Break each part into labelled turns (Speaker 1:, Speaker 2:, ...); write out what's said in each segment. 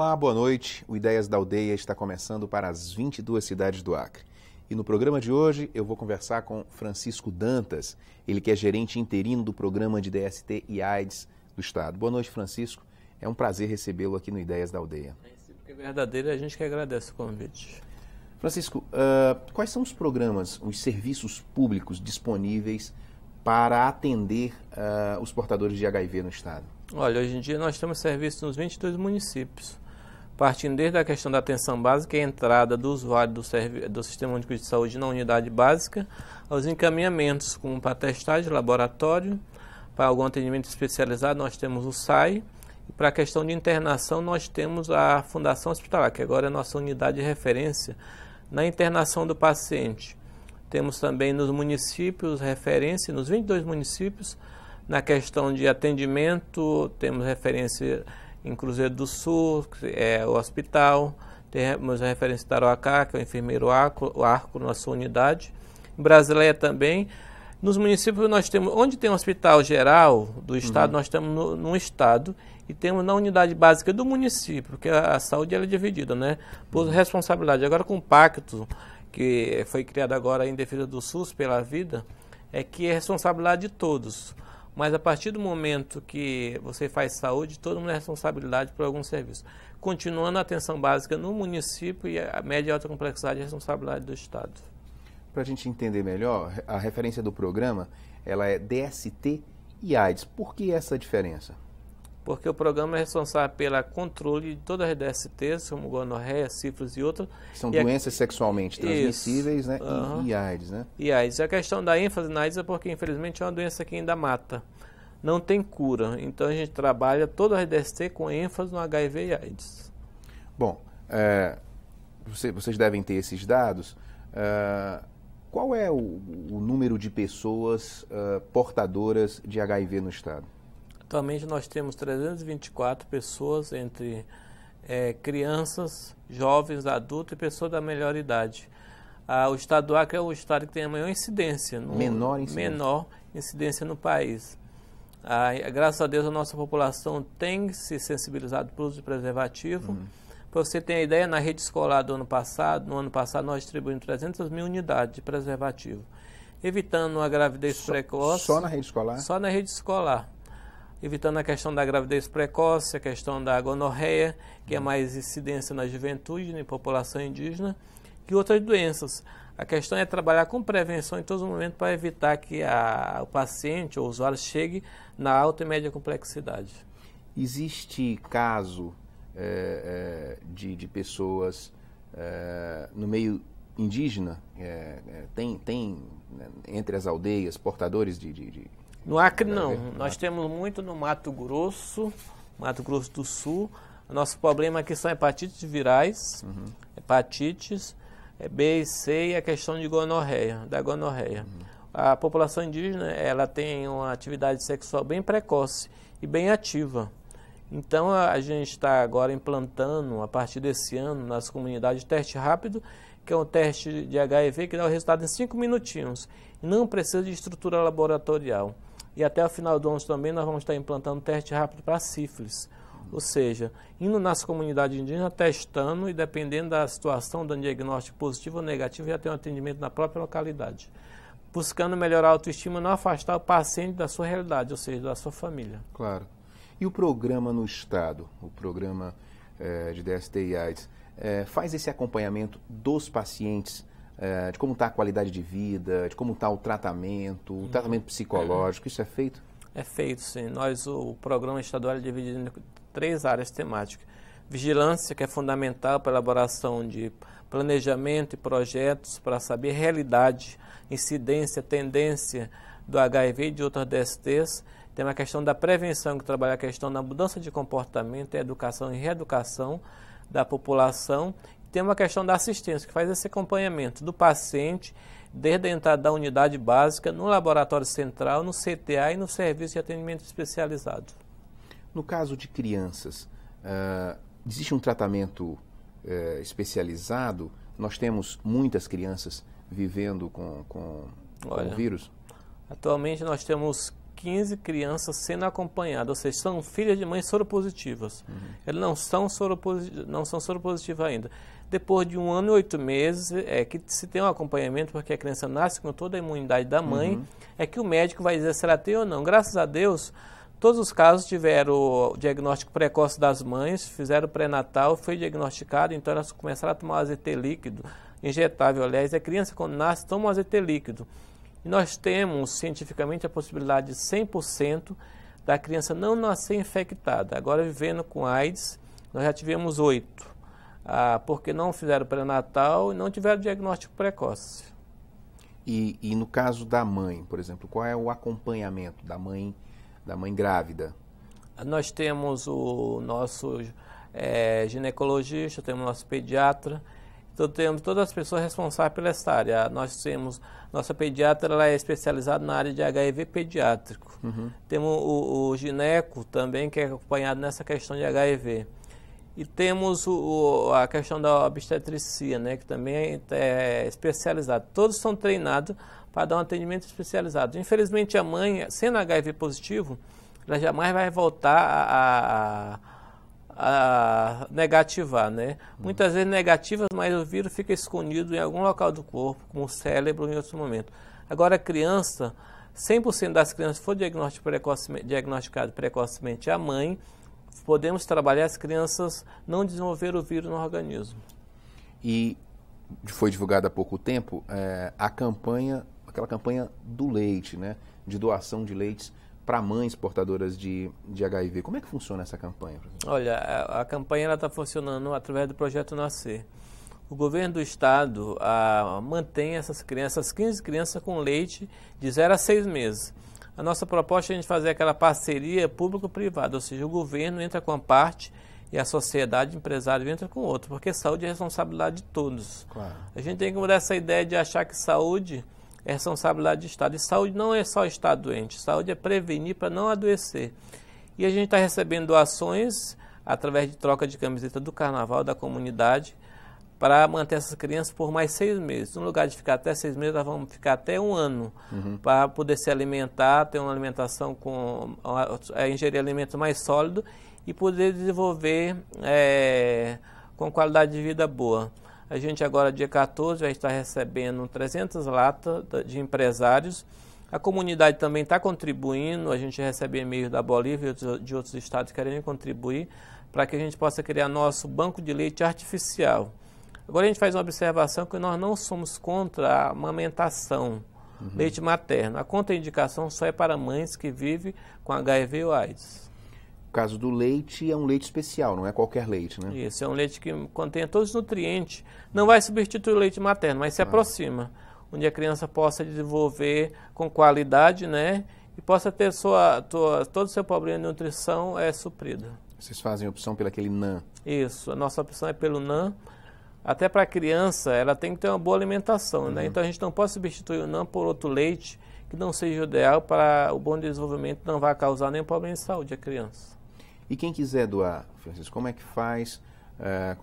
Speaker 1: Olá, boa noite. O Ideias da Aldeia está começando para as 22 cidades do Acre. E no programa de hoje eu vou conversar com Francisco Dantas, ele que é gerente interino do programa de DST e AIDS do Estado. Boa noite, Francisco. É um prazer recebê-lo aqui no Ideias da Aldeia.
Speaker 2: É, é verdadeiro, a gente que agradece o convite.
Speaker 1: Francisco, uh, quais são os programas, os serviços públicos disponíveis para atender uh, os portadores de HIV no Estado?
Speaker 2: Olha, hoje em dia nós temos serviço nos 22 municípios partindo desde a questão da atenção básica e entrada do usuário do, do, Sistema Único de Saúde na unidade básica, aos encaminhamentos, como para testagem, laboratório, para algum atendimento especializado nós temos o SAI, e para a questão de internação nós temos a Fundação Hospitalar, que agora é a nossa unidade de referência na internação do paciente. Temos também nos municípios referência, nos 22 municípios, na questão de atendimento, temos referência em Cruzeiro do Sul, é o hospital, temos a é referência de Tarouacá, que é o enfermeiro Arco, o Arco, nossa unidade. Em Brasileia também. Nos municípios nós temos, onde tem um hospital geral do uhum. estado, uhum. nós estamos no, no, estado e temos na unidade básica do município, porque a, a saúde é dividida, né? Por uhum. responsabilidade. Agora com o pacto que foi criado agora em defesa do SUS pela vida, é que é responsabilidade de todos. Mas a partir do momento que você faz saúde, todo mundo é responsabilidade por algum serviço. Continuando a atenção básica no município e a média e alta complexidade é responsabilidade do Estado.
Speaker 1: Para a gente entender melhor, a referência do programa ela é DST e AIDS. Por que essa diferença?
Speaker 2: porque o programa é responsável pelo controle de todas as DSTs, como gonorreia, sífilis e outras. São e doenças a... sexualmente transmissíveis, né? Uhum. E, e, AIDS, né? E AIDS. A questão da ênfase na AIDS é porque, infelizmente, é uma doença que ainda mata. Não tem cura. Então, a gente trabalha todas as DST com ênfase no HIV e AIDS.
Speaker 1: Bom, é, vocês devem ter esses dados. É, qual é o, o, número de pessoas é, portadoras de HIV no Estado?
Speaker 2: Atualmente nós temos 324 pessoas entre é, crianças, jovens, adultos e pessoas da melhor idade. Ah, o estado do Acre é o estado que tem a maior incidência. No, menor incidência. Menor incidência no país. Ah, graças a Deus a nossa população tem se sensibilizado para o uso de preservativo. Uhum. Para você ter ideia, na rede escolar do ano passado, no ano passado nós distribuímos 300 mil unidades de preservativo, evitando a gravidez só, precoce. Só na rede escolar? Só na rede escolar evitando a questão da gravidez precoce, a questão da gonorreia, que é mais incidência na juventude, na né, população indígena, e outras doenças. A questão é trabalhar com prevenção em todo momento para evitar que a, o paciente ou o usuário chegue na alta e média complexidade.
Speaker 1: Existe caso é, de, de, pessoas é, no meio indígena, é, tem, tem né, entre as aldeias portadores de, de, de
Speaker 2: no Acre não. Nós temos muito no Mato Grosso, Mato Grosso do Sul. O nosso problema aqui são hepatites virais, uhum. hepatites é B e C e a questão de gonorreia, da gonorreia. Uhum. A população indígena, ela tem uma atividade sexual bem precoce e bem ativa. Então a gente está agora implantando, a partir desse ano, nas comunidades, teste rápido, que é um teste de HIV que dá o resultado em 5 minutinhos. Não precisa de estrutura laboratorial. E até o final do ano também nós vamos estar implantando teste rápido para sífilis. Ou seja, indo nas comunidades indígenas, testando e dependendo da situação, dando diagnóstico positivo ou negativo, já tem um atendimento na própria localidade. Buscando melhorar a autoestima, não afastar o paciente da sua realidade, ou seja, da sua família.
Speaker 1: Claro. E o programa no Estado, o programa é, de DST e AIDS, é, eh, faz esse acompanhamento dos pacientes é, de como está a qualidade de vida, de como está o tratamento, o tratamento psicológico, isso é feito?
Speaker 2: É feito, sim. Nós, o programa estadual é dividido em três áreas temáticas. Vigilância, que é fundamental para a elaboração de planejamento e projetos para saber realidade, incidência, tendência do HIV e de outras DSTs. Tem a questão da prevenção, que trabalha a questão da mudança de comportamento, educação e reeducação da população tem uma questão da assistência, que faz esse acompanhamento do paciente desde a entrada da unidade básica, no laboratório central, no CTA e no serviço de atendimento especializado.
Speaker 1: No caso de crianças, uh, existe um tratamento uh, especializado? Nós temos muitas crianças vivendo com, com, Olha, com o vírus?
Speaker 2: Atualmente nós temos 15 crianças sendo acompanhadas, ou seja, são filhas de mães soropositivas. Uhum. Elas não são, soroposit não são soropositivas ainda. Depois de um ano e oito meses, é que se tem um acompanhamento, porque a criança nasce com toda a imunidade da mãe, uhum. é que o médico vai dizer se ela tem ou não. Graças a Deus, Todos os casos tiveram o diagnóstico precoce das mães, fizeram pré-natal, foi diagnosticado, então elas começaram a tomar AZT líquido, injetável, aliás, a criança quando nasce toma AZT líquido. E nós temos cientificamente a possibilidade de 100% da criança não nascer infectada. Agora, vivendo com AIDS, nós já tivemos oito, ah, porque não fizeram pré-natal e não tiveram diagnóstico precoce.
Speaker 1: E, e, no caso da mãe, por exemplo, qual é o acompanhamento da mãe, da mãe grávida?
Speaker 2: Nós temos o nosso é, ginecologista, temos o nosso pediatra, então temos todas as pessoas responsáveis pela essa área. Nós temos, nossa pediatra ela é especializada na área de HIV pediátrico. Uhum. Temos o, o, gineco também, que é acompanhado nessa questão de HIV. E temos o, a questão da obstetricia, né, que também é, é especializada. Todos são treinados para dar um atendimento especializado. Infelizmente, a mãe, sendo HIV positivo, ela jamais vai voltar a, a a negativar, né? Uhum. Muitas vezes negativas, mas o vírus fica escondido em algum local do corpo, como o cérebro em outro momento. Agora, a criança, 100% das crianças for diagnosticado precocemente a mãe, podemos trabalhar as crianças não desenvolver o vírus no organismo.
Speaker 1: E foi divulgada há pouco tempo é, a campanha, aquela campanha do leite, né? De doação de leites para mães portadoras de, de HIV. Como é que funciona essa campanha?
Speaker 2: Olha, a, a campanha está funcionando através do Projeto Nascer. O governo do estado a, mantém essas crianças, as 15 crianças com leite de 0 a 6 meses. A nossa proposta é a gente fazer aquela parceria público-privada, ou seja, o governo entra com a parte e a sociedade, o empresário entra com outro, porque saúde é responsabilidade de todos. Claro. A gente tem que mudar essa ideia de achar que saúde é responsabilidade de Estado. E saúde não é só estar doente, saúde é prevenir para não adoecer. E a gente está recebendo doações através de troca de camiseta do carnaval da comunidade para manter essas crianças por mais seis meses. No lugar de ficar até seis meses, nós vamos ficar até um ano uhum. para poder se alimentar, ter uma alimentação com. A, ingerir alimento mais sólido e poder desenvolver é, com qualidade de vida boa. A gente agora, dia 14, já está recebendo 300 latas de empresários. A comunidade também está contribuindo, a gente recebe e-mails da Bolívia e de outros estados querendo contribuir para que a gente possa criar nosso banco de leite artificial. Agora a gente faz uma observação que nós não somos contra a amamentação, uhum. leite materno. A contraindicação só é para mães que vivem com HIV ou AIDS. O
Speaker 1: caso do leite é um leite especial, não é qualquer leite, né?
Speaker 2: Isso, é um leite que contém todos os nutrientes. Não vai substituir o leite materno, mas se ah. aproxima, onde a criança possa desenvolver com qualidade, né? E possa ter sua, tua, todo o seu problema de nutrição é suprido.
Speaker 1: Vocês fazem opção pelo aquele NAN?
Speaker 2: Isso, a nossa opção é pelo NAN. Até para a criança, ela tem que ter uma boa alimentação, né? uhum. né? Então a gente não pode substituir o NAN por outro leite que não seja ideal para o bom desenvolvimento, não vai causar nenhum problema de saúde à criança.
Speaker 1: E quem quiser doar, Francisco, como é que faz? É,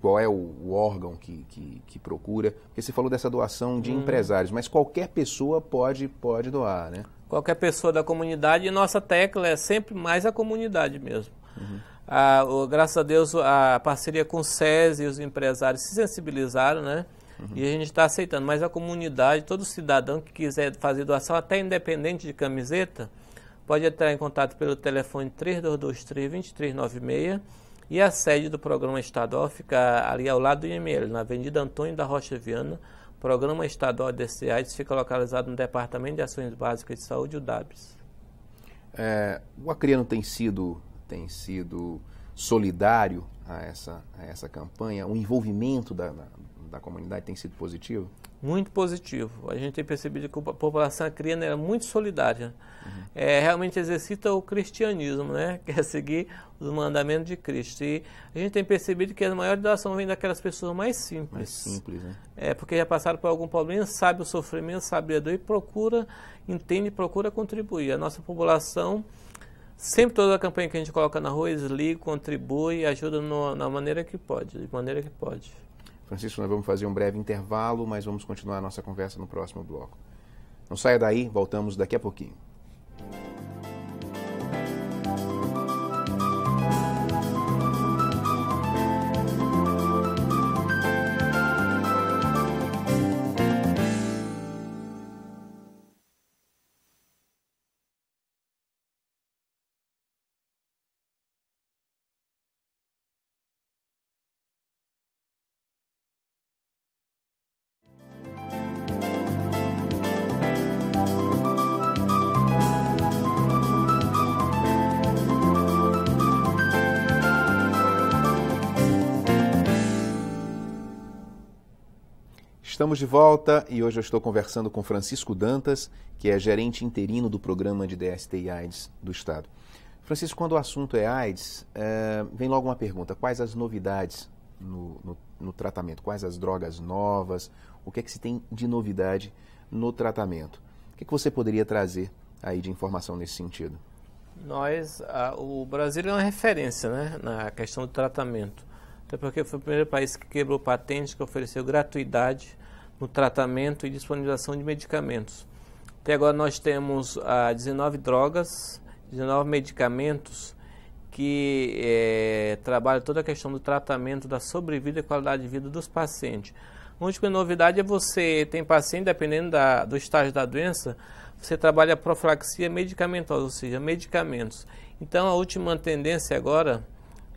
Speaker 1: qual é o, o órgão que, que, que, procura? Porque você falou dessa doação de hum. empresários, mas qualquer pessoa pode,
Speaker 2: pode doar, né? Qualquer pessoa da comunidade, e nossa tecla é sempre mais a comunidade mesmo. Uhum. Ah, o, graças a Deus, a parceria com o SESI e os empresários se sensibilizaram, né? Uhum. E a gente está aceitando, mas a comunidade, todo cidadão que quiser fazer doação, até independente de camiseta, pode entrar em contato pelo telefone 3223-2396 e a sede do programa estadual fica ali ao lado do IML, na Avenida Antônio da Rocha Viana. O programa estadual desse AIDS fica localizado no Departamento de Ações Básicas de Saúde, o DABS.
Speaker 1: É, o Acreano tem sido, tem sido solidário a essa, a essa campanha, o envolvimento
Speaker 2: da, da da comunidade tem
Speaker 1: sido positivo?
Speaker 2: Muito positivo. A gente tem percebido que a população criana era muito solidária. Uhum. É, realmente exercita o cristianismo, né? Quer seguir os mandamentos de Cristo. E a gente tem percebido que a maior doação vem daquelas pessoas mais simples. Mais simples, né? É, porque já passaram por algum problema, sabe o sofrimento, sabe a dor e procura, entende, procura contribuir. A nossa população... Sempre toda a campanha que a gente coloca na rua, eles ligam, contribuem, ajudam na maneira que pode, de maneira que pode.
Speaker 1: Francisco, nós vamos fazer um breve intervalo, mas vamos continuar a nossa conversa no próximo bloco. Não saia daí, voltamos daqui a pouquinho. Estamos de volta e hoje eu estou conversando com Francisco Dantas, que é gerente interino do programa de DST e AIDS do Estado. Francisco, quando o assunto é AIDS, é, vem logo uma pergunta: quais as novidades no, no, no, tratamento? Quais as drogas novas? O que é que se tem de novidade no tratamento? O que, é que você poderia trazer aí de informação nesse sentido?
Speaker 2: Nós, a, o Brasil é uma referência né, na questão do tratamento. Até porque foi o primeiro país que quebrou patente, que ofereceu gratuidade no tratamento e disponibilização de medicamentos. Até agora nós temos ah, 19 drogas, 19 medicamentos que é, trabalham toda a questão do tratamento da sobrevida e qualidade de vida dos pacientes. A última novidade é você tem paciente, dependendo da, do estágio da doença, você trabalha profilaxia medicamentosa, ou seja, medicamentos. Então a última tendência agora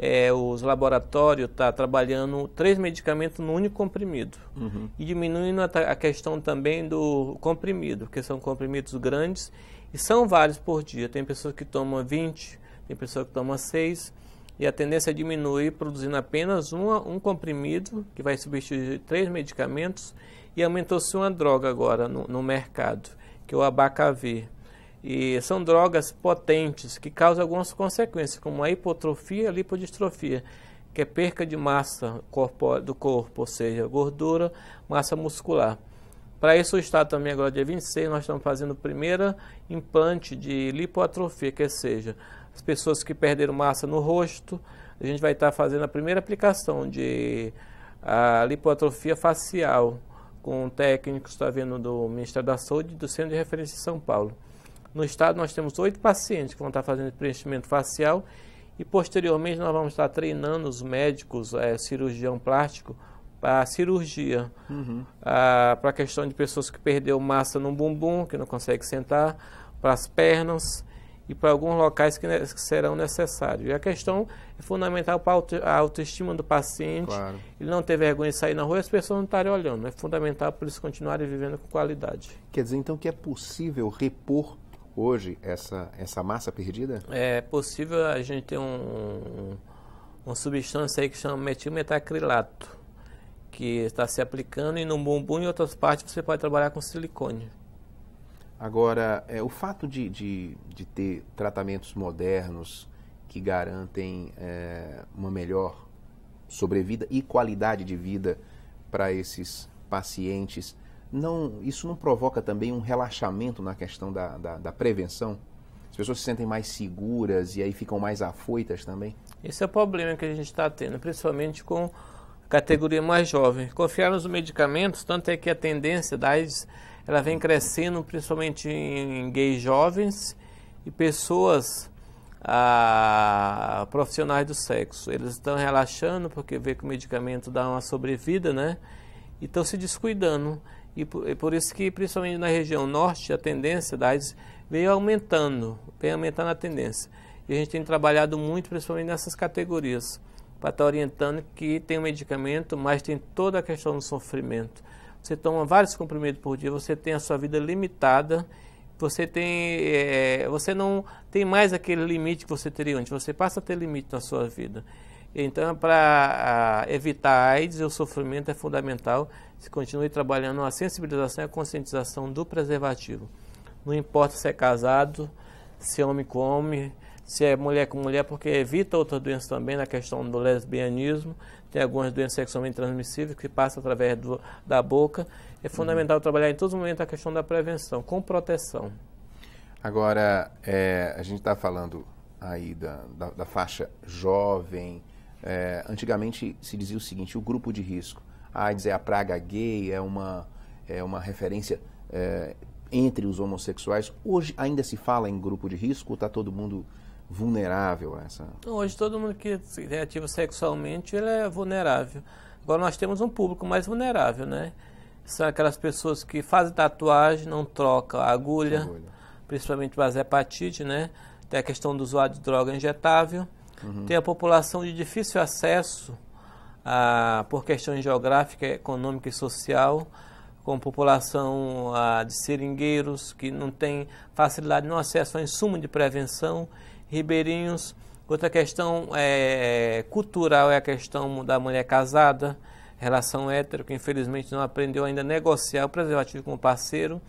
Speaker 2: é, os laboratórios estão tá trabalhando três medicamentos no único comprimido. Uhum. E diminuindo a, a, questão também do comprimido, porque são comprimidos grandes e são vários por dia. Tem pessoas que tomam 20, tem pessoas que tomam 6. E a tendência é diminuir, produzindo apenas uma, um comprimido, que vai substituir três medicamentos. E aumentou-se uma droga agora no, no mercado, que é o abacavir e são drogas potentes que causam algumas consequências, como a hipotrofia e a lipodistrofia, que é perca de massa do corpo, ou seja, gordura, massa muscular. Para isso, o Estado também, agora dia 26, nós estamos fazendo o primeiro implante de lipoatrofia, que é, seja, as pessoas que perderam massa no rosto, a gente vai estar fazendo a primeira aplicação de a lipoatrofia facial, com técnicos, está vendo, do Ministério da Saúde e do Centro de Referência de São Paulo. No estado, nós temos oito pacientes que vão estar fazendo preenchimento facial e, posteriormente, nós vamos estar treinando os médicos, é, cirurgião plástico, para cirurgia, uhum. ah, para a questão de pessoas que perderam massa no bumbum, que não consegue sentar, para as pernas e para alguns locais que, ne que serão necessários. E a questão é fundamental para auto a autoestima do paciente, claro. ele não ter vergonha de sair na rua e as pessoas não estarem olhando. É fundamental para eles continuarem vivendo com qualidade. Quer dizer, então, que é possível
Speaker 1: repor hoje essa, essa massa perdida?
Speaker 2: É possível a gente ter um, uma substância aí que chama metilmetacrilato, que está se aplicando e no bumbum e outras partes você pode trabalhar com silicone.
Speaker 1: Agora, é, o fato de, de, de ter tratamentos modernos que garantem é, uma melhor sobrevida e qualidade de vida para esses pacientes não, isso não provoca também um relaxamento na questão da, da, da prevenção? As pessoas se sentem mais seguras e aí ficam mais afoitas também?
Speaker 2: Esse é o problema que a gente está tendo, principalmente com a categoria mais jovem. Confiar nos medicamentos, tanto é que a tendência da AIDS ela vem crescendo, principalmente em gays jovens e pessoas ah, profissionais do sexo. Eles estão relaxando porque vê que o medicamento dá uma sobrevida, né? E estão se descuidando. E por, e por isso que, principalmente na região norte, a tendência da AIDS veio aumentando, vem aumentando a tendência. E a gente tem trabalhado muito, principalmente nessas categorias, para estar tá orientando que tem um medicamento, mas tem toda a questão do sofrimento. Você toma vários comprimidos por dia, você tem a sua vida limitada, você tem, é, você não tem mais aquele limite que você teria antes, você passa a ter limite na sua vida. Então, para ah, evitar a AIDS, o sofrimento é fundamental se continue trabalhando a sensibilização e a conscientização do preservativo. Não importa se é casado, se é homem com homem, se é mulher com mulher, porque evita outras doenças também na questão do lesbianismo. Tem algumas doenças sexualmente transmissíveis que passam através do, da boca. É uhum. fundamental uhum. trabalhar em todos os momentos a questão da prevenção, com proteção.
Speaker 1: Agora, é, a gente está falando aí da, da, da faixa jovem. É, antigamente se dizia o seguinte: o grupo de risco. A AIDS é a praga gay, é uma, é uma referência é, entre os homossexuais. Hoje ainda se fala em grupo de risco, está todo mundo vulnerável a essa?
Speaker 2: Então, hoje todo mundo que é ativo sexualmente ele é vulnerável. Agora nós temos um público mais vulnerável, né? São aquelas pessoas que fazem tatuagem, não trocam a agulha, agulha. principalmente para as hepatite, né? Tem a questão do usuário de droga injetável. Uhum. Tem a população de difícil acesso ah, por questões geográficas, econômica e social, com população ah, de seringueiros que não tem facilidade no acesso a insumo de prevenção, ribeirinhos. Outra questão é, cultural é a questão da mulher casada, relação hétero, que infelizmente não aprendeu ainda a negociar o preservativo com o parceiro.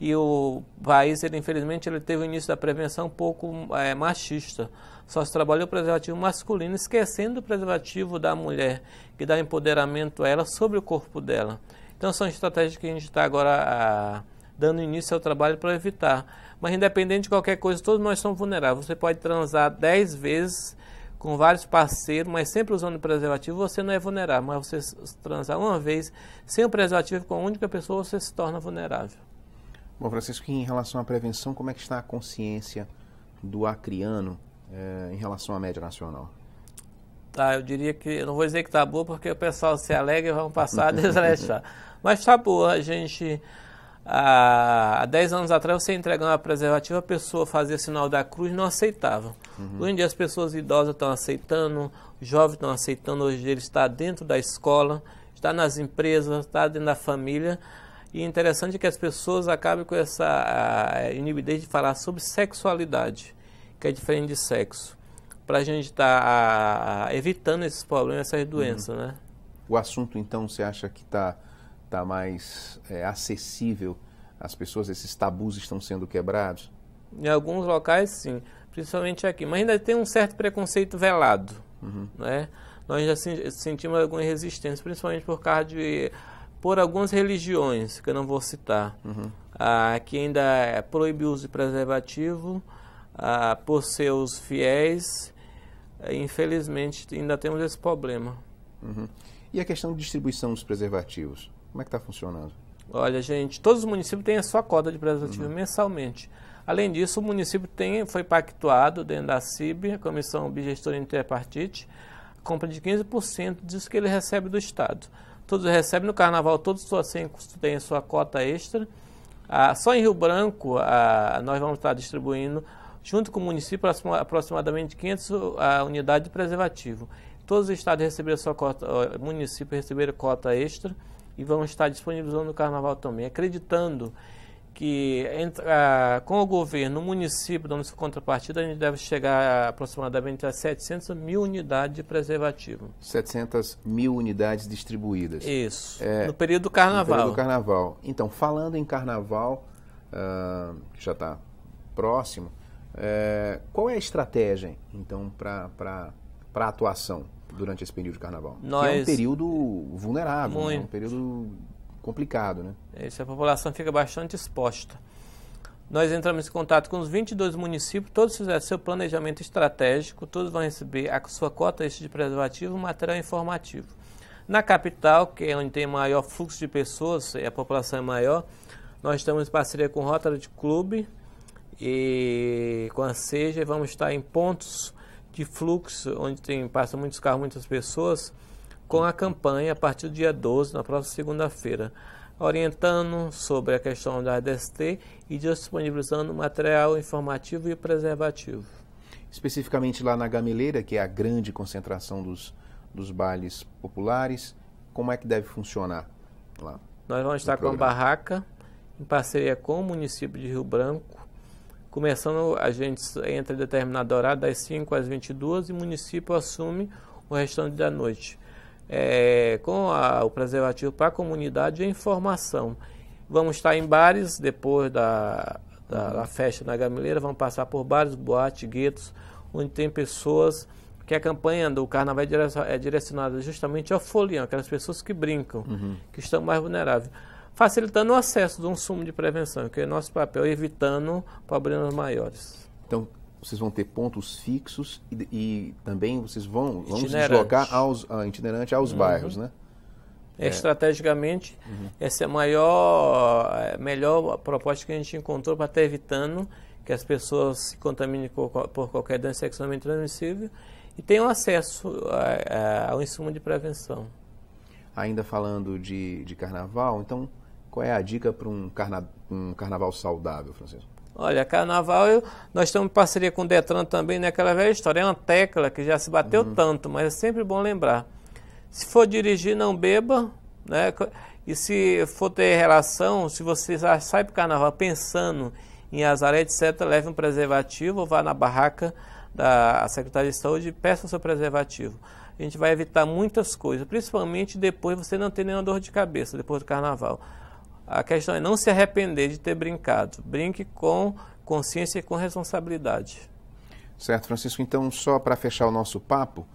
Speaker 2: E o país, ele, infelizmente, ele teve o início da prevenção um pouco é, machista só se trabalha o preservativo masculino, esquecendo o preservativo da mulher, que dá empoderamento a ela sobre o corpo dela. Então são estratégias que a gente está agora a, ah, dando início ao trabalho para evitar. Mas independente de qualquer coisa, todos nós somos vulneráveis. Você pode transar 10 vezes com vários parceiros, mas sempre usando preservativo, você não é vulnerável. Mas você transar uma vez sem o preservativo com a única pessoa, você se torna vulnerável. Bom, Francisco, em
Speaker 1: relação à prevenção, como é que está a consciência do acriano é, em relação à média nacional?
Speaker 2: Tá, eu diria que, eu não vou dizer que está boa, porque o pessoal se alegra e vão passar a desleixar. Mas está boa, a gente, há, 10 anos atrás, você entregar uma preservativa, a pessoa fazia sinal da cruz não aceitava. Uhum. Hoje em dia as pessoas idosas estão aceitando, os jovens estão aceitando, hoje ele está dentro da escola, está nas empresas, está dentro da família. E é interessante que as pessoas acabem com essa ah, inibidez de falar sobre sexualidade que é diferente de sexo. Para tá, a gente estar tá, evitando esses problemas, essas doenças, uhum. né?
Speaker 1: O assunto, então, você acha que está tá mais é, acessível às pessoas? Esses tabus estão sendo quebrados?
Speaker 2: Em alguns locais, sim. Principalmente aqui. Mas ainda tem um certo preconceito velado, uhum. né? Nós já sentimos alguma resistência, principalmente por causa de... Por algumas religiões, que eu não vou citar, uhum. ah, que ainda é proíbe o uso de preservativo ah, por seus fiéis, infelizmente ainda temos esse problema.
Speaker 1: Uhum. E a questão de distribuição dos preservativos, como é que está funcionando?
Speaker 2: Olha, gente, todos os municípios têm a sua cota de preservativo uhum. mensalmente. Além disso, o município tem, foi pactuado dentro da CIB, a Comissão Bigestora Interpartite, a compra de 15% disso que ele recebe do Estado. Todos recebem no carnaval, todos têm a sua cota extra. Ah, só em Rio Branco, ah, nós vamos estar distribuindo junto com o município, aproximadamente 500 uh, a unidade de preservativo. Todos os estados receberam sua cota, município receberam cota extra e vão estar disponibilizando no carnaval também, acreditando que entra, com o governo, o município dando sua contrapartida, a gente deve chegar aproximadamente a 700 mil unidades de preservativo.
Speaker 1: 700 mil unidades distribuídas.
Speaker 2: Isso, é,
Speaker 1: no período do carnaval. No período do carnaval. Então, falando em
Speaker 2: carnaval,
Speaker 1: uh, que já está próximo, é, qual é a estratégia, então, para a atuação durante esse período de carnaval? Nós... Que é um período vulnerável, né? muito. é um período complicado, né?
Speaker 2: Essa a população fica bastante exposta. Nós entramos em contato com os 22 municípios, todos fizeram seu planejamento estratégico, todos vão receber a sua cota de preservativo, material informativo. Na capital, que é onde tem maior fluxo de pessoas e a população é maior, nós estamos em parceria com o Rotary Clube, e com a seja vamos estar em pontos de fluxo onde tem passam muitos carros, muitas pessoas com a campanha a partir do dia 12, na próxima segunda-feira, orientando sobre a questão da DST e disponibilizando material informativo e preservativo.
Speaker 1: Especificamente lá na Gameleira, que é a grande concentração dos, dos bailes populares, como é que deve funcionar lá?
Speaker 2: Nós vamos estar com a barraca, em parceria com o município de Rio Branco, Começando, a gente entra em determinado horário, das 5 às 22, e o município assume o restante da noite. É, com a, o preservativo para a comunidade e é informação. Vamos estar em bares depois da, da, da festa na Gamileira, vamos passar por bares, boates, guetos, onde tem pessoas que a campanha do carnaval é, é direcionada justamente ao folião, aquelas pessoas que brincam, uhum. que estão mais vulneráveis facilitando o acesso de um sumo de prevenção, que é nosso papel, evitando problemas maiores.
Speaker 1: Então, vocês vão ter pontos fixos e, e também vocês vão, vão deslocar
Speaker 2: aos, a itinerante aos uhum. bairros, né? É. Estrategicamente, uhum. essa é a maior, é, melhor proposta que a gente encontrou para estar evitando que as pessoas se contaminem por, por qualquer doença sexualmente transmissível e tenham acesso a, é, a, é, ao insumo de prevenção.
Speaker 1: Ainda falando de, de carnaval, então qual é a dica para um, carna... um, carnaval saudável, Francisco?
Speaker 2: Olha, carnaval, eu... nós estamos em parceria com o Detran também, né? Aquela velha história, é uma tecla que já se bateu uhum. tanto, mas é sempre bom lembrar. Se for dirigir, não beba, né? E se for ter relação, se você já sai para o carnaval pensando em azaré, etc., leve um preservativo, vá na barraca da Secretaria de Saúde e peça o seu preservativo. A gente vai evitar muitas coisas, principalmente depois você não ter nenhuma dor de cabeça, depois do carnaval. A questão é não se arrepender de ter brincado. Brinque com consciência e com responsabilidade.
Speaker 1: Certo, Francisco. Então, só para fechar o nosso papo,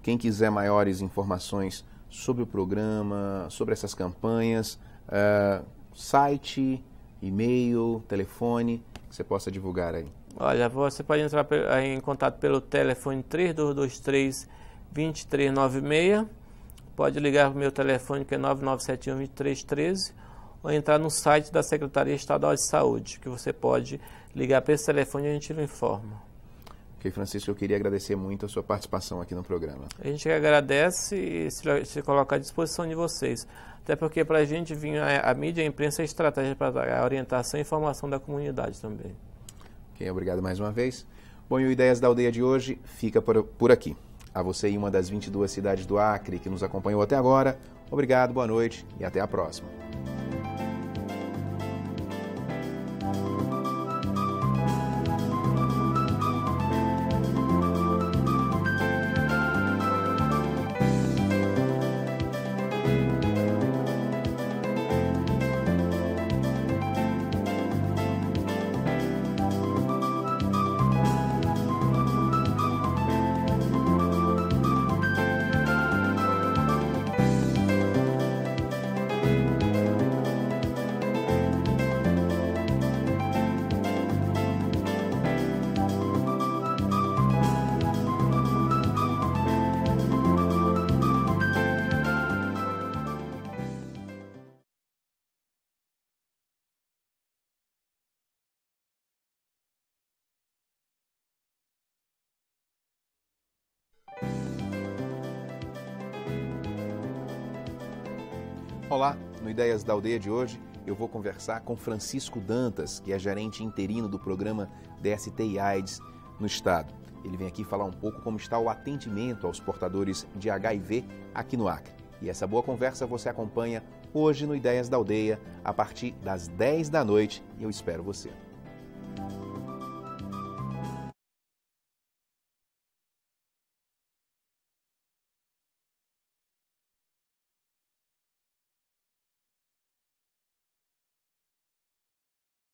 Speaker 1: quem quiser maiores informações sobre o programa, sobre essas campanhas, uh, site, e-mail, telefone, que você possa divulgar aí.
Speaker 2: Olha, você pode entrar em contato pelo telefone 3223 2396. Pode ligar para o meu telefone que é 9971 2313 ou entrar no site da Secretaria Estadual de Saúde, que você pode ligar para esse telefone e a gente lhe informa.
Speaker 1: Ok, Francisco, eu queria agradecer muito a sua participação aqui no programa.
Speaker 2: A gente agradece e se, se coloca à disposição de vocês. Até porque para a gente vir a, a mídia e a imprensa é estratégia para a é orientação e informação da comunidade também.
Speaker 1: Ok, obrigado mais uma vez. Bom, e o Ideias da Aldeia de hoje fica por, por aqui. A você e uma das 22 cidades do Acre que nos acompanhou até agora, obrigado, boa noite e até a próxima. Olá, no Ideias da Aldeia de hoje eu vou conversar com Francisco Dantas, que é gerente interino do programa DST e AIDS no estado. Ele vem aqui falar um pouco como está o atendimento aos portadores de HIV aqui no Acre. E essa boa conversa você acompanha hoje no Ideias da Aldeia, a partir das 10 da noite, e eu espero você.